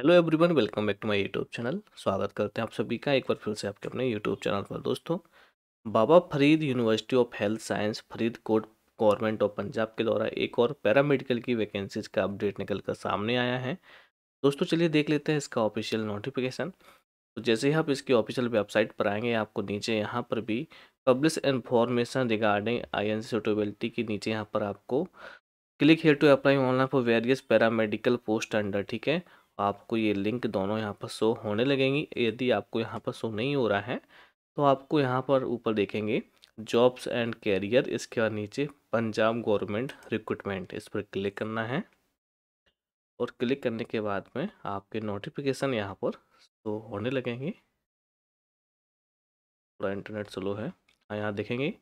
hello everyone welcome back to my YouTube channel स्वागत करते हैं आप सभी का एक बार फिर से आपके अपने यूट्यूब चैनल पर दोस्तों Baba Farid university of health science Faridkot government of Punjab के द्वारा एक और पैरामेडिकल की वैकेंसीज का अपडेट निकल कर सामने आया है दोस्तों चलिए देख लेते हैं इसका ऑफिशियल नोटिफिकेशन तो जैसे ही आप इसकी ऑफिशियल वेबसाइट पर आएंगे आपको नीचे यहाँ पर भी publish information regarding I N suitability के नीचे यहाँ पर आपको click here to apply online for various paramedical post under ठीक है आपको ये लिंक दोनों यहाँ पर शो होने लगेंगी यदि आपको यहाँ पर शो नहीं हो रहा है तो आपको यहाँ पर ऊपर देखेंगे जॉब्स एंड कैरियर इसके बाद नीचे पंजाब गवर्नमेंट रिक्रूटमेंट इस पर क्लिक करना है और क्लिक करने के बाद में आपके नोटिफिकेशन यहाँ पर शो होने लगेंगे थोड़ा इंटरनेट स्लो है हाँ यहाँ देखेंगे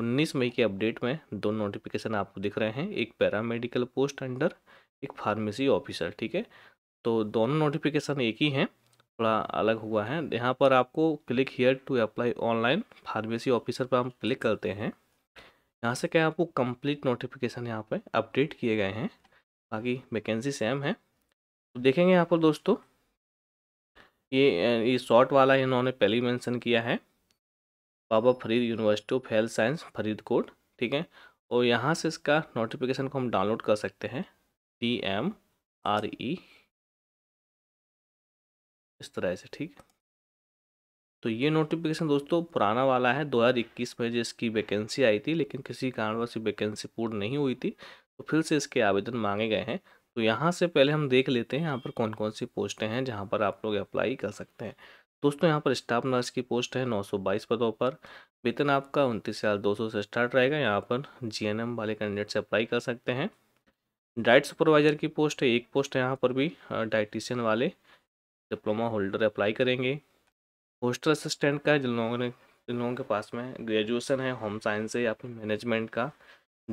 19 मई के अपडेट में दो नोटिफिकेशन आपको दिख रहे हैं एक पैरामेडिकल पोस्ट अंडर एक फार्मेसी ऑफिसर ठीक है तो दोनों नोटिफिकेशन एक ही हैं थोड़ा अलग हुआ है यहाँ पर आपको click here to apply online pharmacy officer पर हम क्लिक करते हैं यहाँ से क्या आपको कंप्लीट नोटिफिकेशन यहाँ पर अपडेट किए गए हैं बाकी वैकेंसी सेम है तो देखेंगे यहाँ पर दोस्तों ये ये शॉर्ट वाला इन्होंने पहले मेंशन किया है Baba Farid university of health science Faridkot ठीक है और यहाँ से इसका नोटिफिकेशन को हम डाउनलोड कर सकते हैं डी एम आर ई इस तरह से ठीक तो ये नोटिफिकेशन दोस्तों पुराना वाला है 2021 में जिसकी वैकेंसी आई थी लेकिन किसी कारणवश वैकेंसी पूर्ण नहीं हुई थी तो फिर से इसके आवेदन मांगे गए हैं तो यहाँ से पहले हम देख लेते हैं यहाँ पर कौन कौन सी पोस्टें हैं जहाँ पर आप लोग अप्लाई कर सकते हैं दोस्तों यहाँ पर स्टाफ नर्स की पोस्ट है 922 पदों पर वेतन आपका उनतीस हज़ार दो से स्टार्ट रहेगा यहाँ पर जीएनएम वाले कैंडिडेट से अप्लाई कर सकते हैं डाइट सुपरवाइज़र की पोस्ट है एक पोस्ट है यहाँ पर भी डाइटिशियन वाले डिप्लोमा होल्डर अप्लाई करेंगे होस्टल असिस्टेंट का जिन लोगों ने जिन लोगों के पास में ग्रेजुएशन है होम साइंस है या फिर मैनेजमेंट का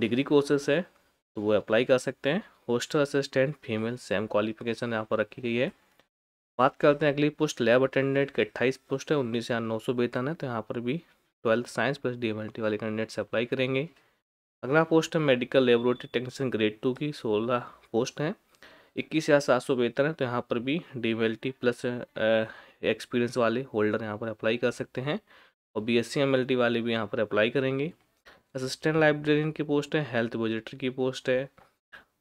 डिग्री कोर्सेस है तो वो अप्लाई कर सकते हैं hostel assistant female same qualification यहाँ पर रखी गई है बात करते हैं अगली पोस्ट लैब अटेंडेंट की अट्ठाईस पोस्ट है उन्नीस हज़ार नौ सौ वेतन है तो यहाँ पर भी ट्वेल्थ साइंस प्लस डी वाले कैंडिडेट्स अप्लाई करेंगे अगला पोस्ट है medical laboratory technician grade two की सोलह पोस्ट हैं इक्कीस हज़ार सात सौ बेहतर है तो यहाँ पर भी डी प्लस एक्सपीरियंस वाले होल्डर यहाँ पर अप्लाई कर सकते हैं और बी एस वाले भी यहाँ पर अप्लाई करेंगे असिस्टेंट लाइब्रेरियन की पोस्ट है हेल्थ विजिटर की पोस्ट है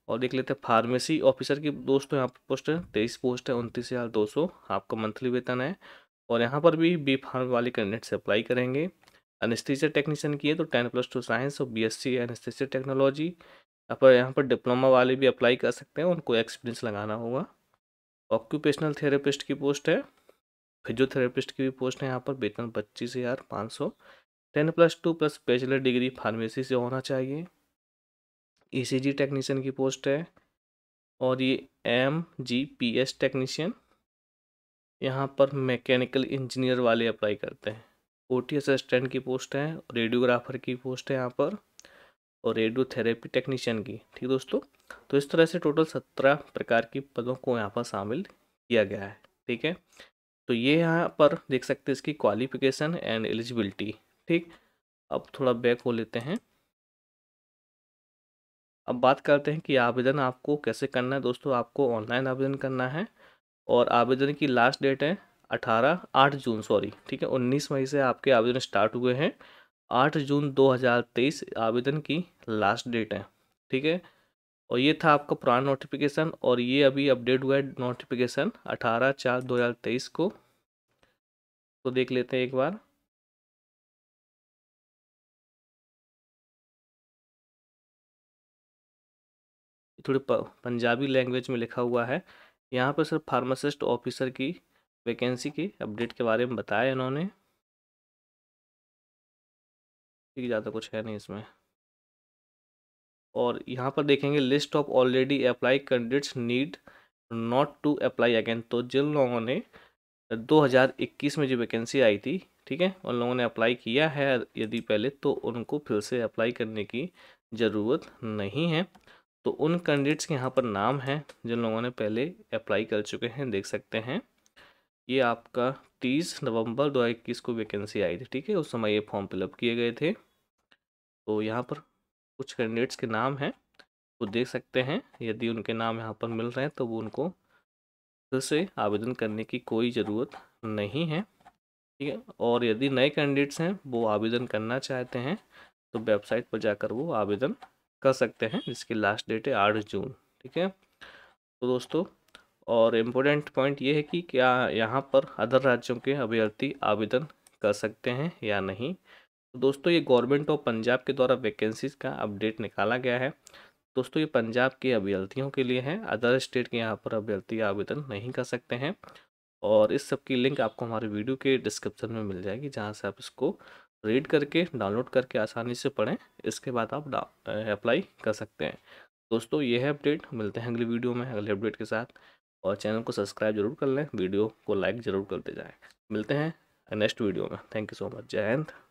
और देख लेते हैं फार्मेसी ऑफिसर की दोस्तों यहाँ पर पोस्ट है तेईस पोस्ट है उनतीस हज़ार दो सौ आपका मंथली वेतन है और यहाँ पर भी बी फार्म वाले कैंडिडेट से अप्लाई करेंगे अनस्थीसिया टेक्नीशियन की है तो टेन प्लस टू साइंस और बी एस सी टेक्नोलॉजी पर यहाँ पर डिप्लोमा वाले भी अप्लाई कर सकते हैं उनको एक्सपीरियंस लगाना होगा ऑक्यूपेशनल थेरेपिस्ट की पोस्ट है फिजियोथेरेपिस्ट की भी पोस्ट है यहाँ पर वेतन पच्चीस हज़ार पाँच सौ ten plus two plus bachelor degree pharmacy से होना चाहिए ईसीजी e टेक्नीशियन की पोस्ट है और ये M G P S technician यहाँ पर मैकेनिकल इंजीनियर वाले अप्लाई करते हैं ओ टी असिस्टेंट की पोस्ट है रेडियोग्राफर की पोस्ट है यहाँ पर और रेडियोथेरेपी टेक्नीशियन की ठीक दोस्तों तो इस तरह से टोटल सत्रह प्रकार की पदों को यहाँ पर शामिल किया गया है ठीक है तो ये यहाँ पर देख सकते हैं इसकी क्वालिफिकेशन एंड एलिजिबिलिटी ठीक अब थोड़ा बैक हो लेते हैं अब बात करते हैं कि आवेदन आपको कैसे करना है दोस्तों आपको ऑनलाइन आवेदन करना है और आवेदन की लास्ट डेट है अठारह आठ जून सॉरी ठीक है उन्नीस मई से आपके आवेदन स्टार्ट हुए हैं आठ जून दो हज़ार तेईस आवेदन की लास्ट डेट है ठीक है और ये था आपका पुराना नोटिफिकेशन और ये अभी अपडेट हुआ है नोटिफिकेशन अठारह चार दो हजार तेईस को तो देख लेते हैं एक बार थोड़ी पंजाबी लैंग्वेज में लिखा हुआ है यहाँ पर सर फार्मासिस्ट ऑफिसर की वैकेंसी की अपडेट के बारे में बताया इन्होंने ठीक ज़्यादा कुछ है नहीं इसमें और यहाँ पर देखेंगे list of already apply candidates need not to apply again तो जिन लोगों ने 2021 में जो वैकेंसी आई थी ठीक है उन लोगों ने अप्लाई किया है यदि पहले तो उनको फिर से अप्लाई करने की ज़रूरत नहीं है तो उन कैंडिडेट्स के यहाँ पर नाम हैं जिन लोगों ने पहले अप्लाई कर चुके हैं देख सकते हैं ये आपका तीस नवंबर 2021 को वैकेंसी आई थी ठीक है उस समय ये फॉर्म फिलअप किए गए थे तो यहाँ पर कुछ कैंडिडेट्स के नाम हैं वो देख सकते हैं यदि उनके नाम यहाँ पर मिल रहे हैं तो वो उनको फिर से आवेदन करने की कोई ज़रूरत नहीं है ठीक है और यदि नए कैंडिडेट्स हैं वो आवेदन करना चाहते हैं तो वेबसाइट पर जाकर वो आवेदन कर सकते हैं जिसकी लास्ट डेट है आठ जून ठीक है तो दोस्तों और इम्पोर्टेंट पॉइंट ये है कि क्या यहाँ पर अदर राज्यों के अभ्यर्थी आवेदन कर सकते हैं या नहीं तो दोस्तों ये गवर्नमेंट ऑफ पंजाब के द्वारा वैकेंसीज का अपडेट निकाला गया है दोस्तों ये पंजाब के अभ्यर्थियों के लिए है अदर स्टेट के यहाँ पर अभ्यर्थी आवेदन नहीं कर सकते हैं और इस सब की लिंक आपको हमारे वीडियो के डिस्क्रिप्शन में मिल जाएगी जहाँ से आप इसको रीड करके डाउनलोड करके आसानी से पढ़ें इसके बाद आप अप्लाई कर सकते हैं दोस्तों ये है अपडेट मिलते हैं अगली वीडियो में अगले अपडेट के साथ और चैनल को सब्सक्राइब जरूर कर लें वीडियो को लाइक ज़रूर करते जाएँ मिलते हैं नेक्स्ट वीडियो में थैंक यू सो मच जय हिंद